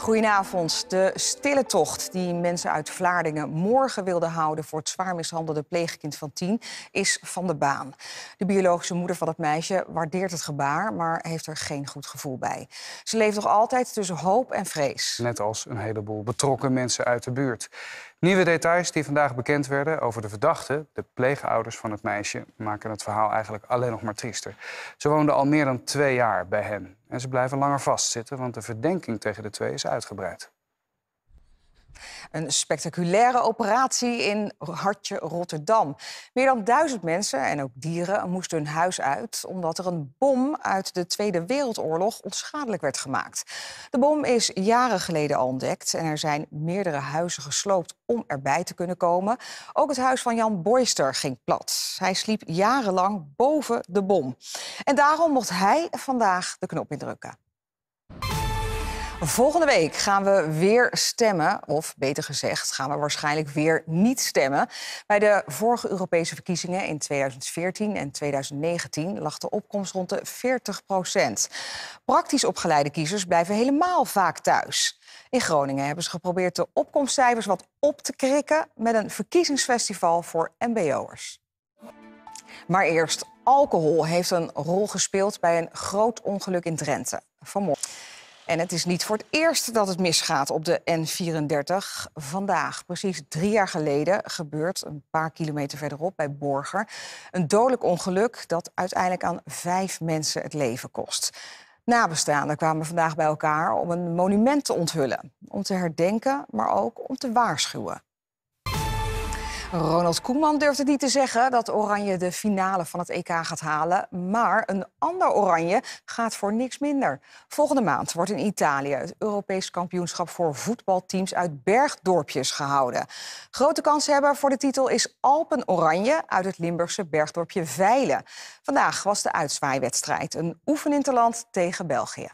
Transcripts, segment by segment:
Goedenavond. De stille tocht die mensen uit Vlaardingen morgen wilden houden voor het zwaar mishandelde pleegkind van tien is van de baan. De biologische moeder van het meisje waardeert het gebaar, maar heeft er geen goed gevoel bij. Ze leeft nog altijd tussen hoop en vrees. Net als een heleboel betrokken mensen uit de buurt. Nieuwe details die vandaag bekend werden over de verdachte, de pleegouders van het meisje, maken het verhaal eigenlijk alleen nog maar triester. Ze woonden al meer dan twee jaar bij hem en ze blijven langer vastzitten, want de verdenking tegen de twee is uitgebreid. Een spectaculaire operatie in Hartje Rotterdam. Meer dan duizend mensen en ook dieren moesten hun huis uit omdat er een bom uit de Tweede Wereldoorlog onschadelijk werd gemaakt. De bom is jaren geleden al ontdekt en er zijn meerdere huizen gesloopt om erbij te kunnen komen. Ook het huis van Jan Boyster ging plat. Hij sliep jarenlang boven de bom. En daarom mocht hij vandaag de knop indrukken. Volgende week gaan we weer stemmen, of beter gezegd, gaan we waarschijnlijk weer niet stemmen. Bij de vorige Europese verkiezingen in 2014 en 2019 lag de opkomst rond de 40 procent. Praktisch opgeleide kiezers blijven helemaal vaak thuis. In Groningen hebben ze geprobeerd de opkomstcijfers wat op te krikken met een verkiezingsfestival voor MBO'ers. Maar eerst, alcohol heeft een rol gespeeld bij een groot ongeluk in Drenthe. Vanmorgen. En het is niet voor het eerst dat het misgaat op de N34. Vandaag, precies drie jaar geleden, gebeurt een paar kilometer verderop bij Borger een dodelijk ongeluk dat uiteindelijk aan vijf mensen het leven kost. Nabestaanden kwamen vandaag bij elkaar om een monument te onthullen, om te herdenken, maar ook om te waarschuwen. Ronald Koeman durft het niet te zeggen dat Oranje de finale van het EK gaat halen. Maar een ander Oranje gaat voor niks minder. Volgende maand wordt in Italië het Europees kampioenschap voor voetbalteams uit bergdorpjes gehouden. Grote kanshebber voor de titel is Alpen Oranje uit het Limburgse bergdorpje Veilen. Vandaag was de uitzwaaiwedstrijd, een oefeninterland tegen België.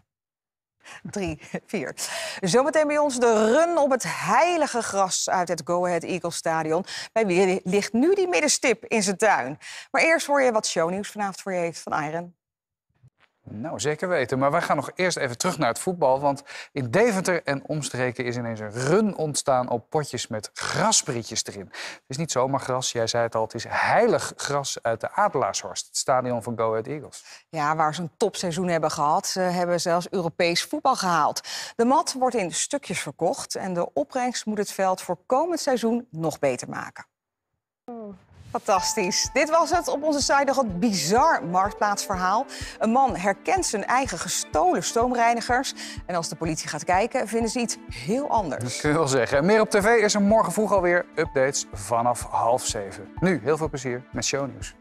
Drie, vier. Zometeen bij ons de run op het heilige gras uit het Go Ahead Eagles stadion. Bij wie ligt nu die middenstip in zijn tuin? Maar eerst hoor je wat shownieuws vanavond voor je heeft van Iron. Nou, zeker weten. Maar wij gaan nog eerst even terug naar het voetbal. Want in Deventer en omstreken is ineens een run ontstaan op potjes met grasbrietjes erin. Het is niet zomaar gras, jij zei het al, het is heilig gras uit de Adelaarshorst, het stadion van Go Ahead Eagles. Ja, waar ze een topseizoen hebben gehad. Ze hebben zelfs Europees voetbal gehaald. De mat wordt in stukjes verkocht en de opbrengst moet het veld voor komend seizoen nog beter maken. Fantastisch. Dit was het op onze site nog een bizar marktplaatsverhaal. Een man herkent zijn eigen gestolen stoomreinigers. En als de politie gaat kijken, vinden ze iets heel anders. Dat kun je wel zeggen. Meer op tv is er morgen vroeg alweer. Updates vanaf half zeven. Nu heel veel plezier met shownieuws.